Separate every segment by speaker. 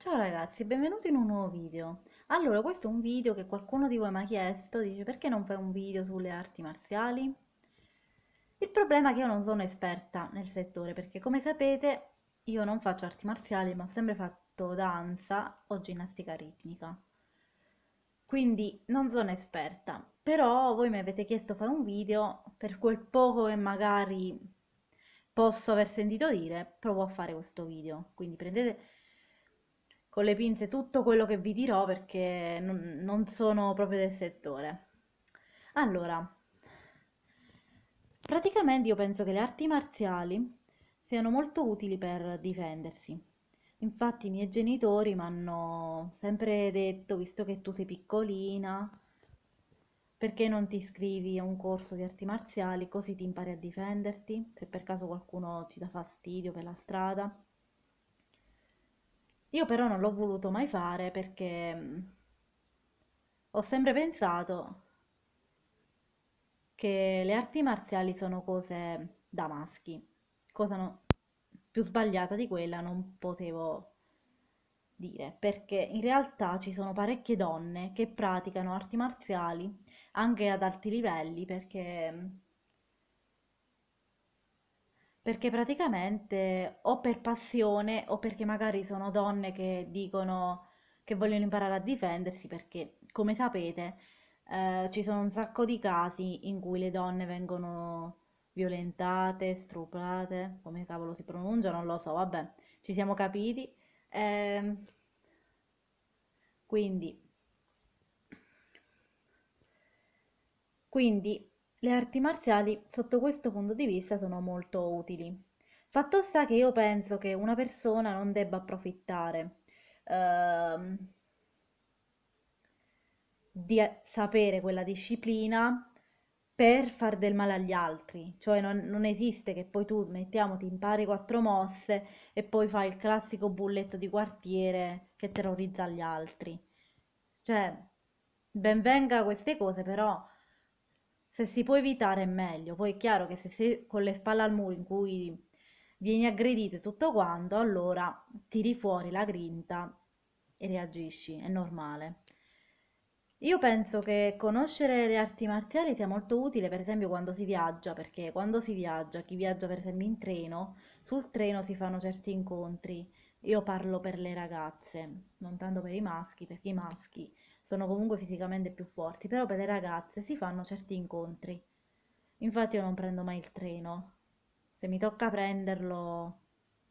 Speaker 1: Ciao ragazzi, benvenuti in un nuovo video. Allora, questo è un video che qualcuno di voi mi ha chiesto, dice perché non fai un video sulle arti marziali? Il problema è che io non sono esperta nel settore, perché come sapete io non faccio arti marziali, ma ho sempre fatto danza o ginnastica ritmica. Quindi non sono esperta, però voi mi avete chiesto fare un video per quel poco che magari posso aver sentito dire, provo a fare questo video. Quindi prendete con le pinze tutto quello che vi dirò perché non, sono proprio del settore. Allora, praticamente io penso che le arti marziali siano molto utili per difendersi. Infatti i miei genitori mi hanno sempre detto, visto che tu sei piccolina, perché non ti iscrivi a un corso di arti marziali così ti impari a difenderti, se per caso qualcuno ti dà fastidio per la strada. Io però non l'ho voluto mai fare perché ho sempre pensato che le arti marziali sono cose da maschi, cosa no- più sbagliata di quella non potevo dire, perché in realtà ci sono parecchie donne che praticano arti marziali anche ad alti livelli perché perché praticamente o per passione o perché magari sono donne che dicono che vogliono imparare a difendersi perché, come sapete, eh, ci sono un sacco di casi in cui le donne vengono violentate, stuprate, come cavolo si pronuncia, non lo so, vabbè, ci siamo capiti. Eh, quindi, quindi le arti marziali sotto questo punto di vista sono molto utili. Fatto sta che io penso che una persona non debba approfittare ehm, di sapere quella disciplina per far del male agli altri, cioè non, non esiste che poi tu mettiamo ti impari quattro mosse e poi fai il classico bulletto di quartiere che terrorizza gli altri. Cioè, benvenga queste cose, però se si può evitare è meglio. Poi è chiaro che se sei con le spalle al muro in cui vieni aggredito e tutto quanto, allora tiri fuori la grinta e reagisci, è normale. Io penso che conoscere le arti marziali sia molto utile, per esempio, quando si viaggia, perché quando si viaggia, chi viaggia per esempio in treno, sul treno si fanno certi incontri. Io parlo per le ragazze, non tanto per i maschi, perché i maschi sono comunque fisicamente più forti, però per le ragazze si fanno certi incontri. Infatti io non prendo mai il treno. Se mi tocca prenderlo,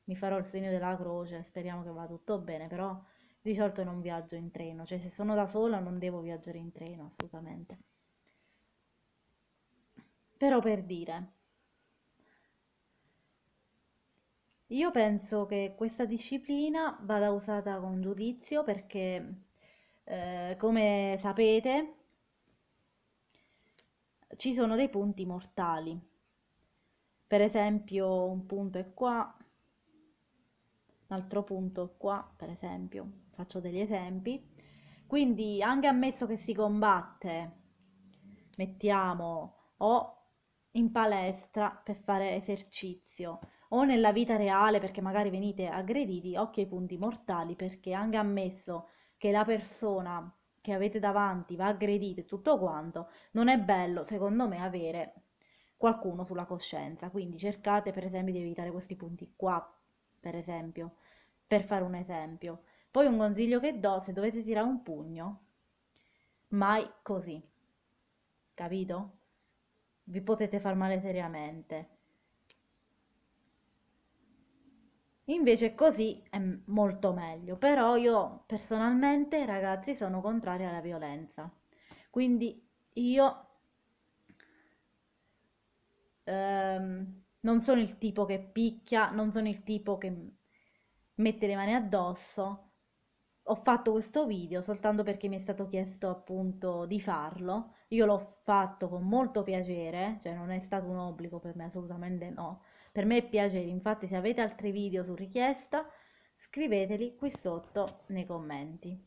Speaker 1: mi farò il segno della croce, speriamo che vada tutto bene, però di solito non viaggio in treno, cioè se sono da sola non devo viaggiare in treno assolutamente. Però per dire, io penso che questa disciplina vada usata con giudizio perché eh, come sapete ci sono dei punti mortali. Per esempio un punto è qua, un altro punto è qua, per esempio, faccio degli esempi. Quindi anche ammesso che si combatte, mettiamo o in palestra per fare esercizio o nella vita reale perché magari venite aggrediti, occhio ai punti mortali perché anche ammesso che la persona che avete davanti va aggredita e tutto quanto, non è bello, secondo me, avere qualcuno sulla coscienza. Quindi cercate, per esempio, di evitare questi punti qua, per esempio, per fare un esempio. Poi un consiglio che do, se dovete tirare un pugno, mai così, capito? Vi potete far male seriamente. Invece così è molto meglio, però io personalmente ragazzi sono contraria alla violenza, quindi io ehm, non sono il tipo che picchia, non sono il tipo che mette le mani addosso, ho fatto questo video soltanto perché mi è stato chiesto appunto di farlo. Io l'ho fatto con molto piacere, cioè non è stato un obbligo per me, assolutamente no. Per me è piacere, infatti se avete altri video su richiesta scriveteli qui sotto nei commenti.